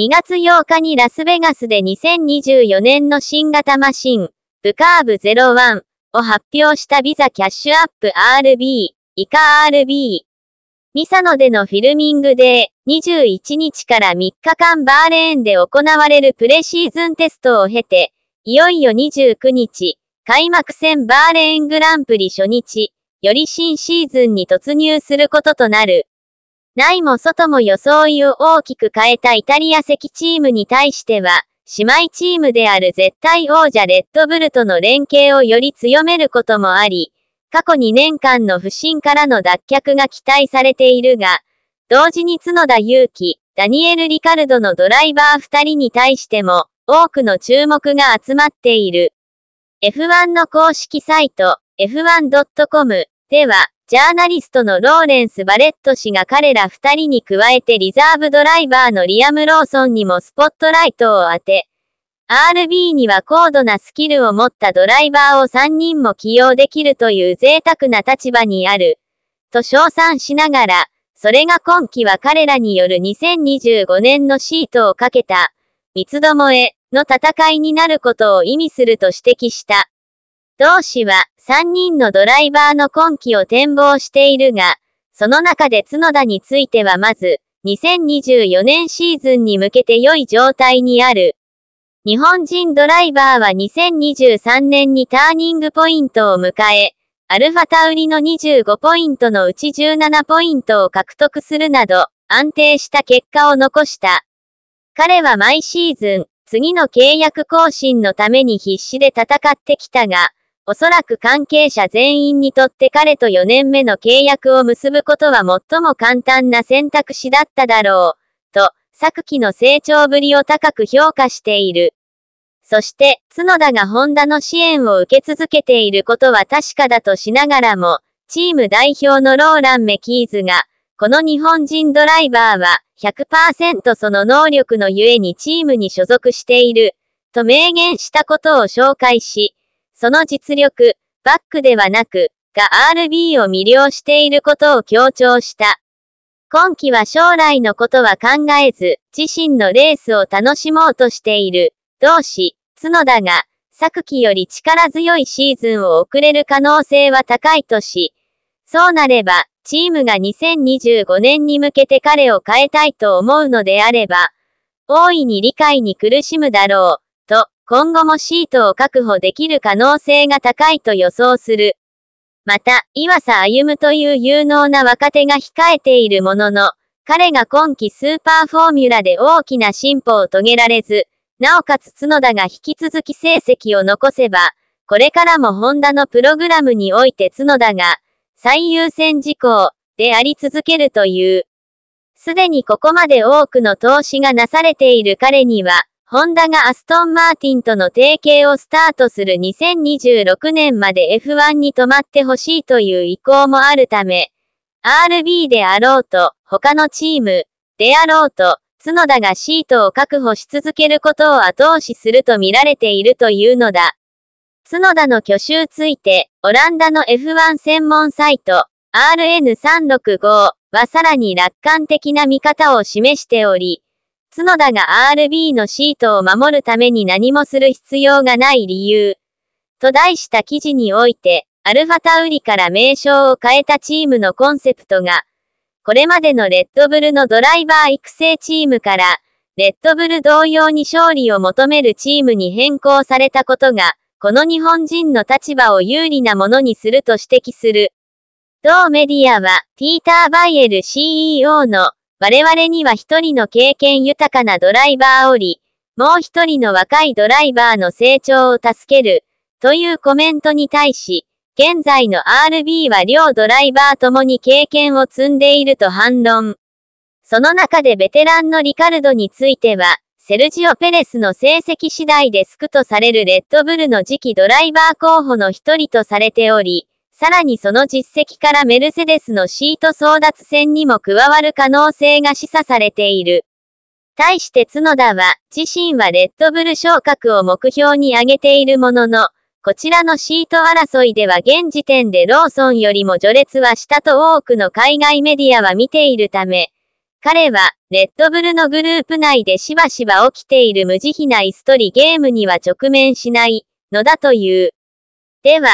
2月8日にラスベガスで2024年の新型マシン、ブカーブ01を発表したビザキャッシュアップ RB、イカ RB。ミサノでのフィルミングで、21日から3日間バーレーンで行われるプレシーズンテストを経て、いよいよ29日、開幕戦バーレーングランプリ初日、より新シーズンに突入することとなる。内も外も装いを大きく変えたイタリア席チームに対しては、姉妹チームである絶対王者レッドブルとの連携をより強めることもあり、過去2年間の不振からの脱却が期待されているが、同時に角田祐希、ダニエル・リカルドのドライバー2人に対しても、多くの注目が集まっている。F1 の公式サイト、f1.com では、ジャーナリストのローレンス・バレット氏が彼ら二人に加えてリザーブドライバーのリアム・ローソンにもスポットライトを当て、RB には高度なスキルを持ったドライバーを3人も起用できるという贅沢な立場にある、と称賛しながら、それが今季は彼らによる2025年のシートをかけた、三つどもえの戦いになることを意味すると指摘した。同氏は3人のドライバーの今季を展望しているが、その中で角田についてはまず、2024年シーズンに向けて良い状態にある。日本人ドライバーは2023年にターニングポイントを迎え、アルファタウリの25ポイントのうち17ポイントを獲得するなど、安定した結果を残した。彼は毎シーズン、次の契約更新のために必死で戦ってきたが、おそらく関係者全員にとって彼と4年目の契約を結ぶことは最も簡単な選択肢だっただろう、と、昨季の成長ぶりを高く評価している。そして、角田がホンダの支援を受け続けていることは確かだとしながらも、チーム代表のローラン・メキーズが、この日本人ドライバーは100%その能力のゆえにチームに所属している、と明言したことを紹介し、その実力、バックではなく、が RB を魅了していることを強調した。今季は将来のことは考えず、自身のレースを楽しもうとしている、同志、角田が、昨季より力強いシーズンを送れる可能性は高いとし、そうなれば、チームが2025年に向けて彼を変えたいと思うのであれば、大いに理解に苦しむだろう。今後もシートを確保できる可能性が高いと予想する。また、岩佐歩という有能な若手が控えているものの、彼が今季スーパーフォーミュラで大きな進歩を遂げられず、なおかつ角田が引き続き成績を残せば、これからもホンダのプログラムにおいて角田が、最優先事項、であり続けるという。すでにここまで多くの投資がなされている彼には、ホンダがアストンマーティンとの提携をスタートする2026年まで F1 に止まってほしいという意向もあるため、RB であろうと、他のチーム、であろうと、角田がシートを確保し続けることを後押しすると見られているというのだ。角田の手について、オランダの F1 専門サイト、RN365 はさらに楽観的な見方を示しており、角田が RB のシートを守るために何もする必要がない理由。と題した記事において、アルファタウリから名称を変えたチームのコンセプトが、これまでのレッドブルのドライバー育成チームから、レッドブル同様に勝利を求めるチームに変更されたことが、この日本人の立場を有利なものにすると指摘する。同メディアは、ピーター・バイエル CEO の、我々には一人の経験豊かなドライバーおり、もう一人の若いドライバーの成長を助ける、というコメントに対し、現在の RB は両ドライバーともに経験を積んでいると反論。その中でベテランのリカルドについては、セルジオ・ペレスの成績次第で救とされるレッドブルの次期ドライバー候補の一人とされており、さらにその実績からメルセデスのシート争奪戦にも加わる可能性が示唆されている。対して角田は、自身はレッドブル昇格を目標に挙げているものの、こちらのシート争いでは現時点でローソンよりも序列は下と多くの海外メディアは見ているため、彼は、レッドブルのグループ内でしばしば起きている無慈悲な椅子取りゲームには直面しない、のだという。では、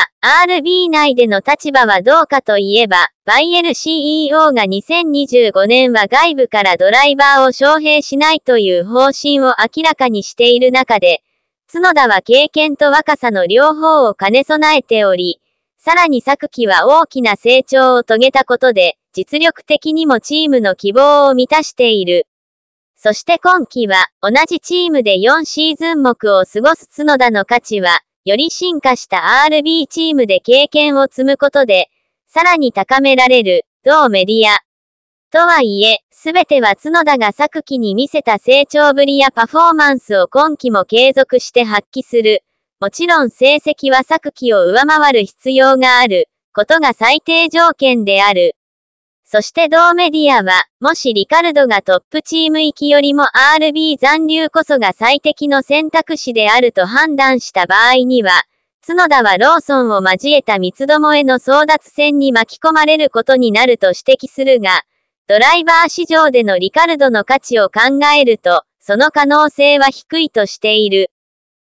RB 内での立場はどうかといえば、バイエル CEO が2025年は外部からドライバーを招聘しないという方針を明らかにしている中で、角田は経験と若さの両方を兼ね備えており、さらに昨季は大きな成長を遂げたことで、実力的にもチームの希望を満たしている。そして今季は、同じチームで4シーズン目を過ごす角田の価値は、より進化した RB チームで経験を積むことで、さらに高められる、同メディア。とはいえ、すべては角田が昨季に見せた成長ぶりやパフォーマンスを今季も継続して発揮する。もちろん成績は昨季を上回る必要があることが最低条件である。そして同メディアは、もしリカルドがトップチーム行きよりも RB 残留こそが最適の選択肢であると判断した場合には、角田はローソンを交えた三つどもえの争奪戦に巻き込まれることになると指摘するが、ドライバー市場でのリカルドの価値を考えると、その可能性は低いとしている。